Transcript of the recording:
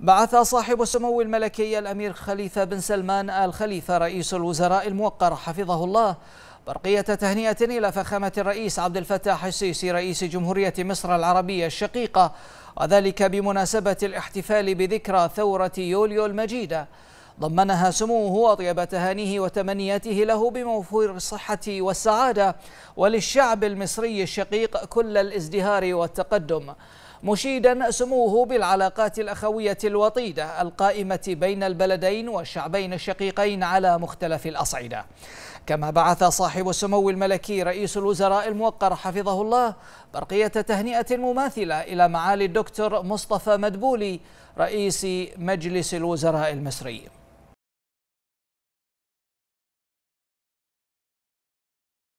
بعث صاحب السمو الملكي الأمير خليفة بن سلمان آل خليفة رئيس الوزراء الموقر حفظه الله برقية تهنئة إلى فخامة الرئيس عبد الفتاح السيسي رئيس جمهورية مصر العربية الشقيقة وذلك بمناسبة الاحتفال بذكرى ثورة يوليو المجيدة ضمنها سموه أطيب تهانيه وتمنياته له بموفور الصحة والسعادة وللشعب المصري الشقيق كل الازدهار والتقدم مشيدا سموه بالعلاقات الأخوية الوطيدة القائمة بين البلدين والشعبين الشقيقين على مختلف الأصعدة كما بعث صاحب السمو الملكي رئيس الوزراء الموقر حفظه الله برقية تهنئة مماثلة إلى معالي الدكتور مصطفى مدبولي رئيس مجلس الوزراء المصري